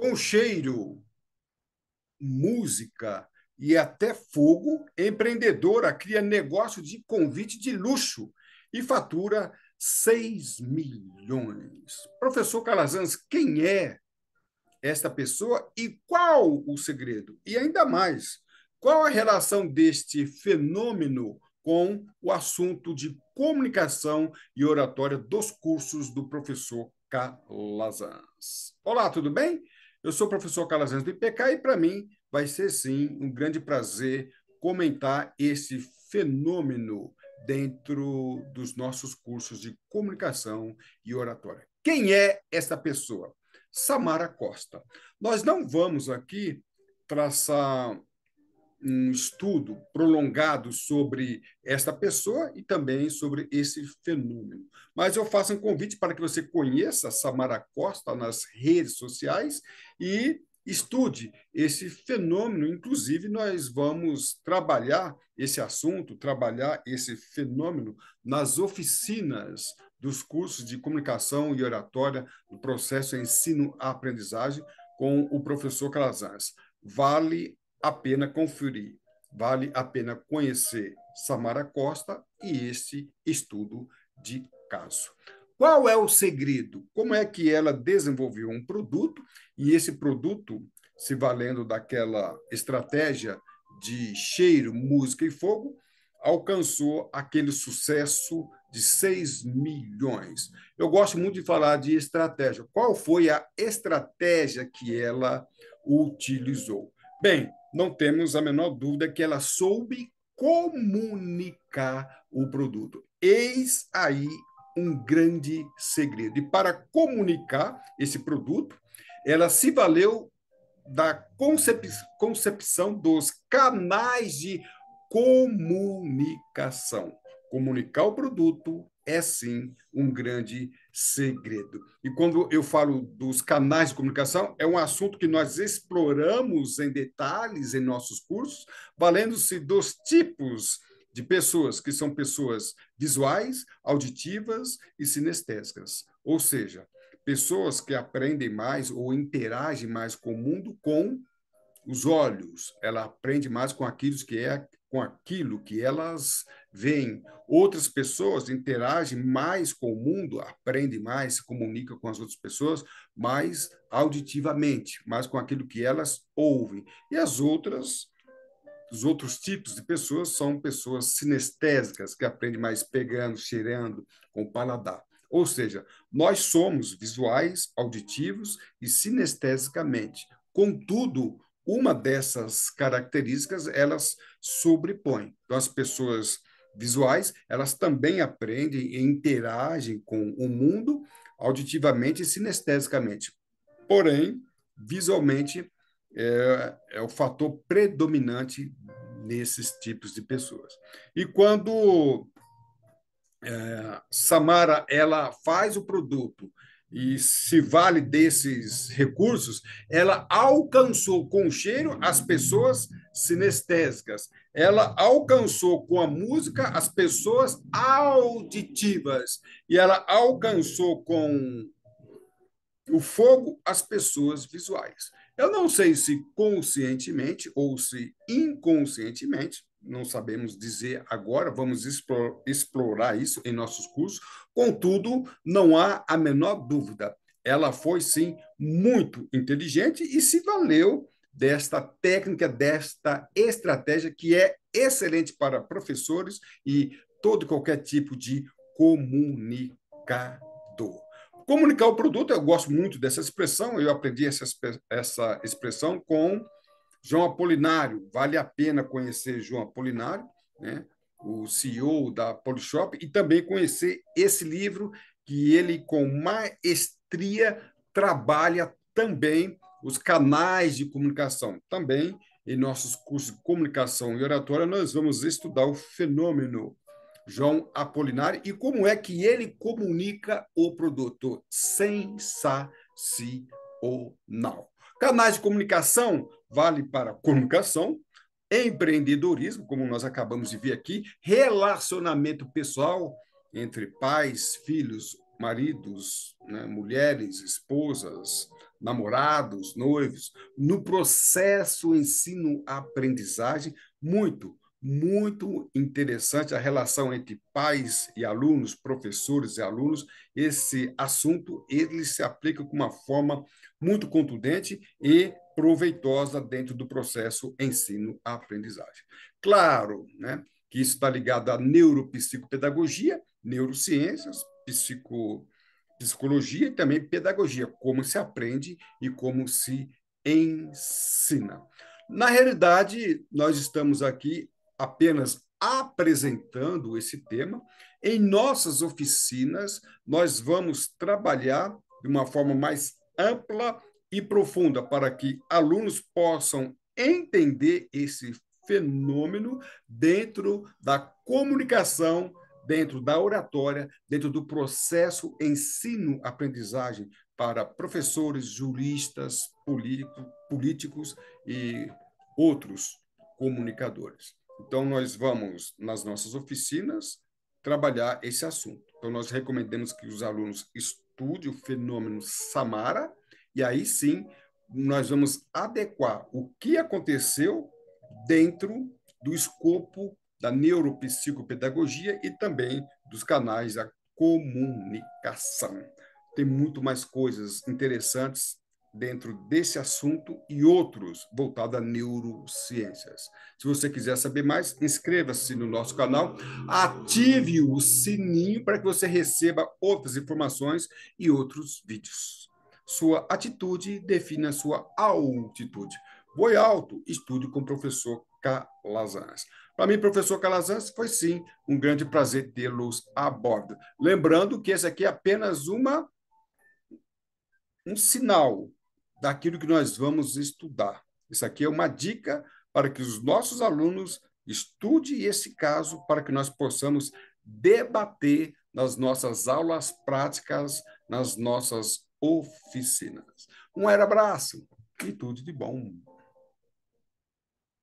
Com cheiro, música e até fogo, empreendedora cria negócio de convite de luxo e fatura 6 milhões. Professor Calazans, quem é esta pessoa e qual o segredo? E ainda mais, qual a relação deste fenômeno com o assunto de comunicação e oratória dos cursos do professor Calazans? Olá, tudo bem? Eu sou o professor Calazans do IPK e, para mim, vai ser sim um grande prazer comentar esse fenômeno dentro dos nossos cursos de comunicação e oratória. Quem é essa pessoa? Samara Costa. Nós não vamos aqui traçar um estudo prolongado sobre esta pessoa e também sobre esse fenômeno. Mas eu faço um convite para que você conheça Samara Costa nas redes sociais e estude esse fenômeno. Inclusive, nós vamos trabalhar esse assunto, trabalhar esse fenômeno nas oficinas dos cursos de comunicação e oratória do processo ensino-aprendizagem com o professor Calazans. Vale a pena conferir, vale a pena conhecer Samara Costa e esse estudo de caso. Qual é o segredo? Como é que ela desenvolveu um produto e esse produto, se valendo daquela estratégia de cheiro, música e fogo, alcançou aquele sucesso de 6 milhões. Eu gosto muito de falar de estratégia. Qual foi a estratégia que ela utilizou? Bem, não temos a menor dúvida que ela soube comunicar o produto. Eis aí um grande segredo. E para comunicar esse produto, ela se valeu da concep concepção dos canais de comunicação. Comunicar o produto é sim um grande segredo. E quando eu falo dos canais de comunicação, é um assunto que nós exploramos em detalhes em nossos cursos, valendo-se dos tipos de pessoas que são pessoas visuais, auditivas e sinestésicas, ou seja, pessoas que aprendem mais ou interagem mais com o mundo com os olhos, ela aprende mais com aquilo que é com aquilo que elas veem. Outras pessoas interagem mais com o mundo, aprendem mais, se comunica com as outras pessoas mais auditivamente, mais com aquilo que elas ouvem. E as outras os outros tipos de pessoas são pessoas sinestésicas, que aprendem mais pegando, cheirando, com o paladar. Ou seja, nós somos visuais, auditivos e sinestesicamente. Contudo, uma dessas características elas sobrepõem Então, as pessoas visuais, elas também aprendem e interagem com o mundo auditivamente e sinestesicamente. Porém, visualmente é, é o fator predominante nesses tipos de pessoas. E quando é, Samara ela faz o produto e se vale desses recursos, ela alcançou com o cheiro as pessoas sinestésicas, ela alcançou com a música as pessoas auditivas, e ela alcançou com o fogo as pessoas visuais. Eu não sei se conscientemente ou se inconscientemente, não sabemos dizer agora, vamos explorar isso em nossos cursos. Contudo, não há a menor dúvida, ela foi sim muito inteligente e se valeu desta técnica, desta estratégia que é excelente para professores e todo e qualquer tipo de comunicador. Comunicar o produto, eu gosto muito dessa expressão, eu aprendi essa, essa expressão com João Apolinário, vale a pena conhecer João Apolinário, né? o CEO da Polishop, e também conhecer esse livro que ele, com maestria, trabalha também os canais de comunicação. Também, em nossos cursos de comunicação e oratória, nós vamos estudar o fenômeno João Apolinário e como é que ele comunica o produto Sensacional. Canais de comunicação vale para comunicação, empreendedorismo, como nós acabamos de ver aqui, relacionamento pessoal entre pais, filhos, maridos, né, mulheres, esposas, namorados, noivos, no processo ensino-aprendizagem, muito, muito interessante a relação entre pais e alunos, professores e alunos. Esse assunto ele se aplica com uma forma muito contundente e proveitosa dentro do processo ensino-aprendizagem. Claro né, que isso está ligado à neuropsicopedagogia, neurociências, psico, psicologia e também pedagogia, como se aprende e como se ensina. Na realidade, nós estamos aqui apenas apresentando esse tema. Em nossas oficinas, nós vamos trabalhar de uma forma mais ampla e profunda para que alunos possam entender esse fenômeno dentro da comunicação, dentro da oratória, dentro do processo ensino-aprendizagem para professores, juristas, políticos e outros comunicadores. Então, nós vamos, nas nossas oficinas, trabalhar esse assunto. Então, nós recomendamos que os alunos estudem o fenômeno Samara e aí sim, nós vamos adequar o que aconteceu dentro do escopo da neuropsicopedagogia e também dos canais da comunicação. Tem muito mais coisas interessantes dentro desse assunto e outros voltados a neurociências. Se você quiser saber mais, inscreva-se no nosso canal, ative o sininho para que você receba outras informações e outros vídeos. Sua atitude define a sua altitude. Voe alto, estude com o professor Calazans. Para mim, professor Calazans, foi sim um grande prazer tê-los a bordo. Lembrando que esse aqui é apenas uma um sinal daquilo que nós vamos estudar. Isso aqui é uma dica para que os nossos alunos estude esse caso para que nós possamos debater nas nossas aulas práticas, nas nossas oficinas. Um era abraço e tudo de bom.